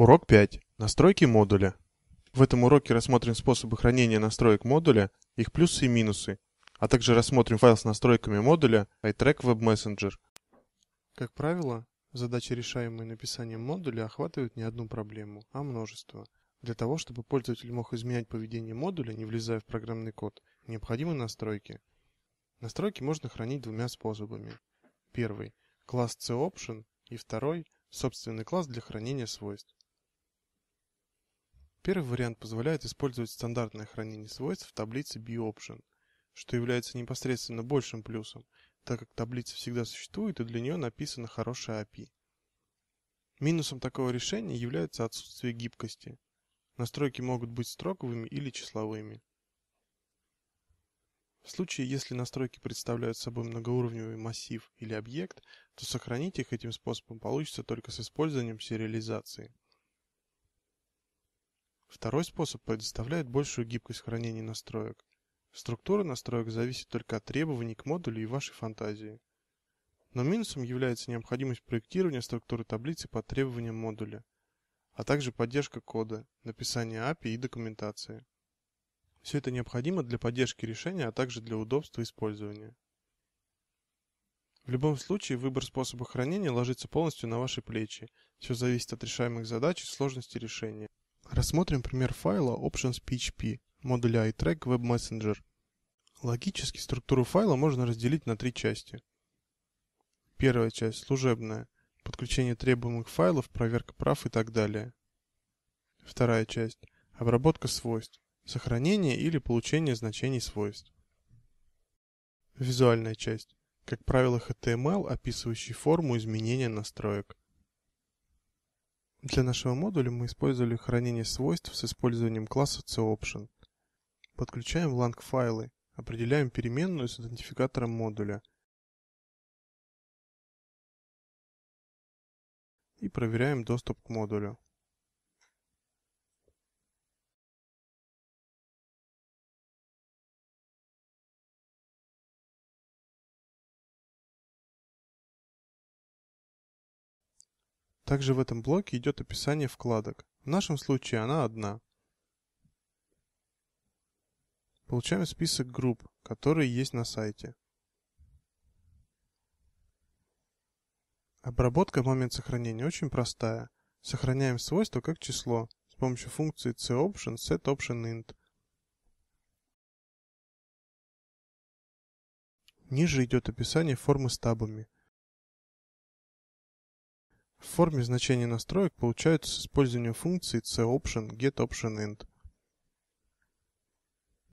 Урок 5. Настройки модуля. В этом уроке рассмотрим способы хранения настроек модуля, их плюсы и минусы, а также рассмотрим файл с настройками модуля iTrack Web Messenger. Как правило, задачи, решаемые написанием модуля, охватывают не одну проблему, а множество. Для того, чтобы пользователь мог изменять поведение модуля, не влезая в программный код, необходимы настройки. Настройки можно хранить двумя способами. Первый – класс COption и второй – собственный класс для хранения свойств. Первый вариант позволяет использовать стандартное хранение свойств в таблице BOption, что является непосредственно большим плюсом, так как таблица всегда существует и для нее написана хорошая API. Минусом такого решения является отсутствие гибкости. Настройки могут быть строковыми или числовыми. В случае, если настройки представляют собой многоуровневый массив или объект, то сохранить их этим способом получится только с использованием сериализации. Второй способ предоставляет большую гибкость хранения настроек. Структура настроек зависит только от требований к модулю и вашей фантазии. Но минусом является необходимость проектирования структуры таблицы по требованиям модуля, а также поддержка кода, написание API и документации. Все это необходимо для поддержки решения, а также для удобства использования. В любом случае, выбор способа хранения ложится полностью на ваши плечи. Все зависит от решаемых задач и сложности решения. Рассмотрим пример файла options.php модуля iTrack Web Messenger. Логически структуру файла можно разделить на три части. Первая часть – служебная, подключение требуемых файлов, проверка прав и так далее. Вторая часть – обработка свойств, сохранение или получение значений свойств. Визуальная часть – как правило HTML, описывающий форму изменения настроек. Для нашего модуля мы использовали хранение свойств с использованием класса COption. Подключаем в lang файлы, определяем переменную с идентификатором модуля и проверяем доступ к модулю. Также в этом блоке идет описание вкладок. В нашем случае она одна. Получаем список групп, которые есть на сайте. Обработка в момент сохранения очень простая. Сохраняем свойство как число с помощью функции coption setOptionInt. Ниже идет описание формы с табами. В форме значения настроек получают с использованием функций c-option, getOption,